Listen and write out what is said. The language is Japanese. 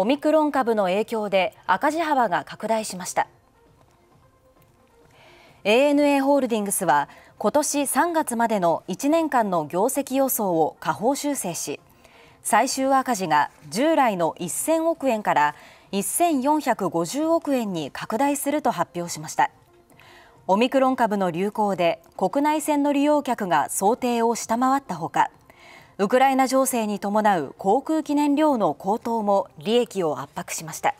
オミクロン株の影響で赤字幅が拡大しました ANA ホールディングスは今年3月までの1年間の業績予想を下方修正し最終赤字が従来の1000億円から1450億円に拡大すると発表しましたオミクロン株の流行で国内線の利用客が想定を下回ったほかウクライナ情勢に伴う航空機燃料の高騰も利益を圧迫しました。